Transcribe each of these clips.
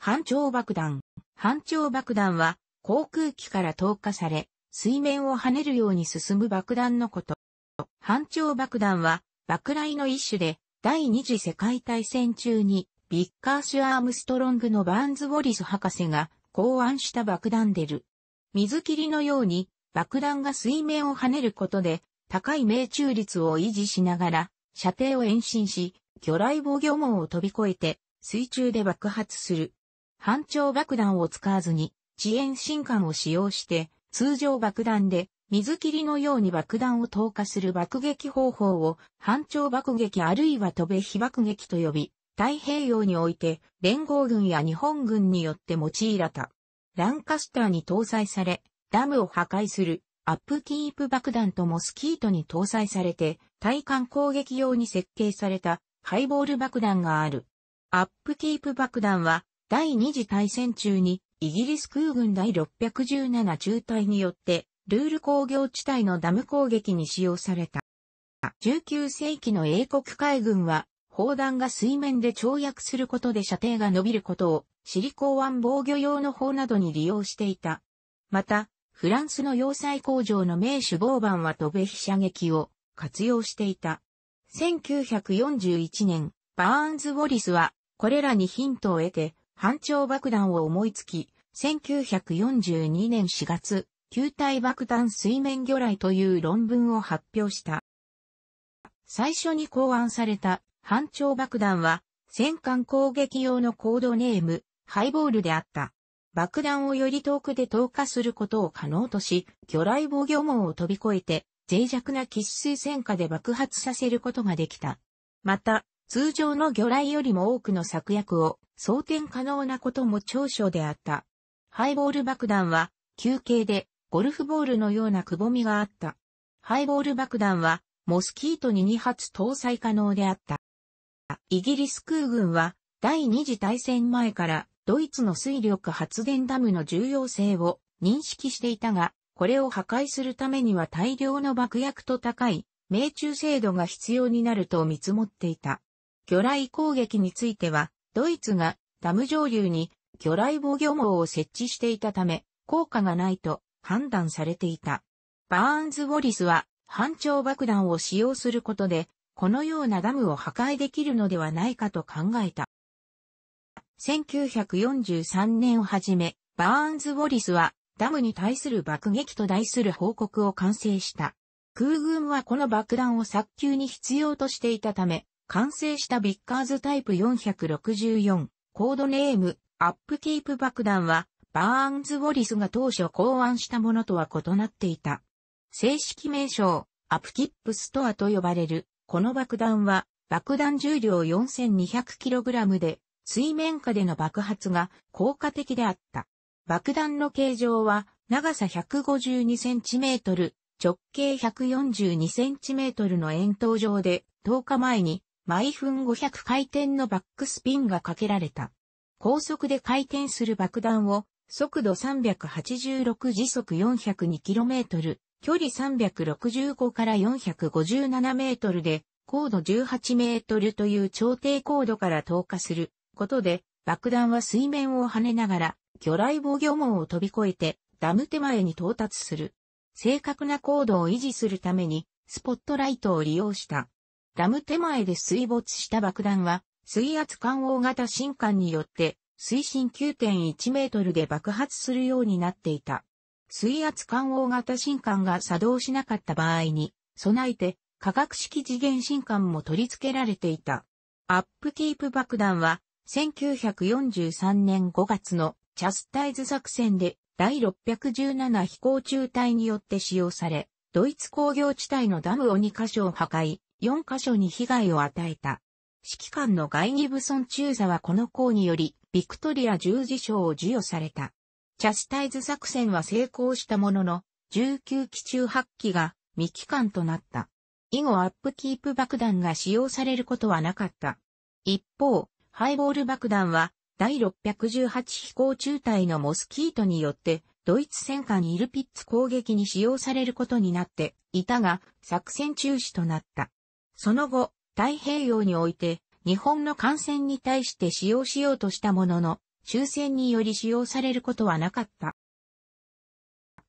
半長爆弾。半長爆弾は航空機から投下され、水面を跳ねるように進む爆弾のこと。半長爆弾は爆雷の一種で、第二次世界大戦中にビッカーシュ・アームストロングのバーンズ・ウォリス博士が考案した爆弾でる。水切りのように爆弾が水面を跳ねることで高い命中率を維持しながら射程を延伸し、魚雷防御網を飛び越えて水中で爆発する。半長爆弾を使わずに遅延進管を使用して、通常爆弾で水切りのように爆弾を投下する爆撃方法を半長爆撃あるいは飛べ火爆撃と呼び、太平洋において連合軍や日本軍によって用いられた。ランカスターに搭載され、ダムを破壊するアップキープ爆弾とモスキートに搭載されて、対艦攻撃用に設計されたハイボール爆弾がある。アップキープ爆弾は第二次大戦中にイギリス空軍第617中隊によってルール工業地帯のダム攻撃に使用された。19世紀の英国海軍は砲弾が水面で跳躍することで射程が伸びることをシリコー湾防御用の砲などに利用していた。また、フランスの要塞工場の名手防板は飛べ飛射撃を活用していた。1941年、バーンズ・ウォリスはこれらにヒントを得て半長爆弾を思いつき、1942年4月、球体爆弾水面魚雷という論文を発表した。最初に考案された半長爆弾は、戦艦攻撃用のコードネーム、ハイボールであった。爆弾をより遠くで投下することを可能とし、魚雷防御網を飛び越えて、脆弱な喫水戦火で爆発させることができた。また、通常の魚雷よりも多くの策略を装填可能なことも長所であった。ハイボール爆弾は、球形で、ゴルフボールのようなくぼみがあった。ハイボール爆弾は、モスキートに2発搭載可能であった。イギリス空軍は、第二次大戦前から、ドイツの水力発電ダムの重要性を認識していたが、これを破壊するためには大量の爆薬と高い命中精度が必要になると見積もっていた。魚雷攻撃については、ドイツがダム上流に魚雷防御網を設置していたため、効果がないと判断されていた。バーンズ・ウォリスは、反長爆弾を使用することで、このようなダムを破壊できるのではないかと考えた。1943年をはじめ、バーンズ・ウォリスは、ダムに対する爆撃と題する報告を完成した。空軍はこの爆弾を早急に必要としていたため、完成したビッカーズタイプ464、コードネーム、アップキープ爆弾は、バーンズ・ウォリスが当初考案したものとは異なっていた。正式名称、アップキップストアと呼ばれる、この爆弾は、爆弾重量 4200kg で、水面下での爆発が効果的であった。爆弾の形状は、長さ 152cm、直径 142cm の円筒状で、10日前に毎分500回転のバックスピンがかけられた。高速で回転する爆弾を速度386時速 402km、距離365から 457m で高度 18m という超低高度から投下することで爆弾は水面を跳ねながら魚雷防御網を飛び越えてダム手前に到達する。正確な高度を維持するためにスポットライトを利用した。ダム手前で水没した爆弾は、水圧管王型新艦によって、水深9.1メートルで爆発するようになっていた。水圧管王型新艦が作動しなかった場合に、備えて、化学式次元新艦も取り付けられていた。アップキープ爆弾は、1943年5月のチャスタイズ作戦で第617飛行中隊によって使用され、ドイツ工業地帯のダムを2カ所を破壊、4カ所に被害を与えた。指揮官の外イ・ギブソン中佐はこの項により、ビクトリア十字章を授与された。チャスタイズ作戦は成功したものの、19機中8機が未期間となった。以後アップキープ爆弾が使用されることはなかった。一方、ハイボール爆弾は第618飛行中隊のモスキートによってドイツ戦艦イルピッツ攻撃に使用されることになっていたが、作戦中止となった。その後、太平洋において、日本の艦船に対して使用しようとしたものの、終戦により使用されることはなかった。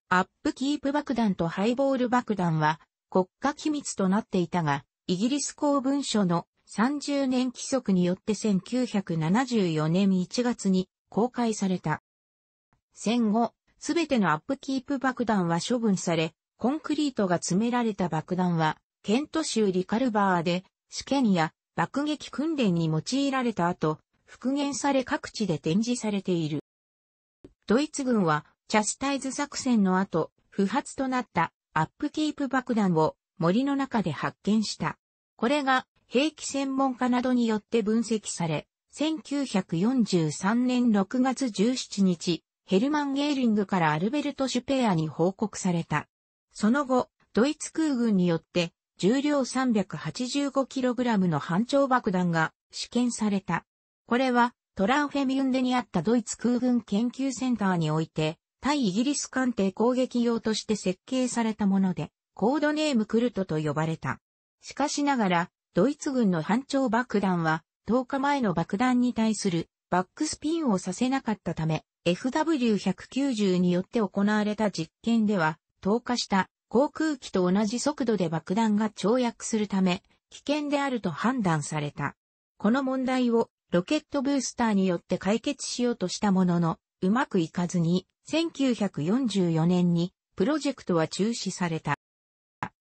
アップキープ爆弾とハイボール爆弾は国家機密となっていたが、イギリス公文書の30年規則によって1974年1月に公開された。戦後、すべてのアップキープ爆弾は処分され、コンクリートが詰められた爆弾は、ケント州リカルバーで試験や爆撃訓練に用いられた後、復元され各地で展示されている。ドイツ軍は、チャスタイズ作戦の後、不発となったアップキープ爆弾を森の中で発見した。これが兵器専門家などによって分析され、1943年6月17日、ヘルマン・ゲーリングからアルベルト・シュペアに報告された。その後、ドイツ空軍によって、重量 385kg の反長爆弾が試験された。これは、トランフェミュンデにあったドイツ空軍研究センターにおいて、対イギリス艦艇攻撃用として設計されたもので、コードネームクルトと呼ばれた。しかしながら、ドイツ軍の反長爆弾は、10日前の爆弾に対するバックスピンをさせなかったため、FW190 によって行われた実験では、投下した航空機と同じ速度で爆弾が跳躍するため、危険であると判断された。この問題をロケットブースターによって解決しようとしたものの、うまくいかずに、1944年にプロジェクトは中止された。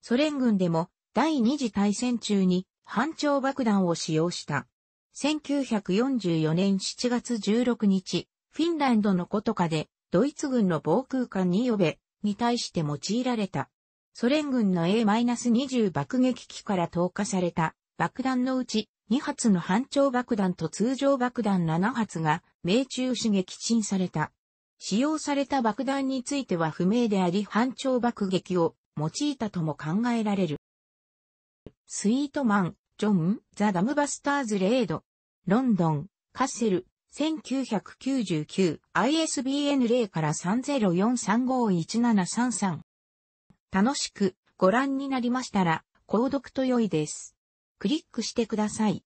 ソ連軍でも第二次大戦中に反長爆弾を使用した。1944年7月16日、フィンランドのことかで、ドイツ軍の防空艦に呼べ、に対して用いられた。ソ連軍の A-20 爆撃機から投下された爆弾のうち2発の反長爆弾と通常爆弾7発が命中刺撃沈された。使用された爆弾については不明であり反長爆撃を用いたとも考えられる。スイートマン、ジョン、ザ・ダムバスターズ・レード、ロンドン、カッセル、1999 ISBN 0から3043517333楽しくご覧になりましたら、購読と良いです。クリックしてください。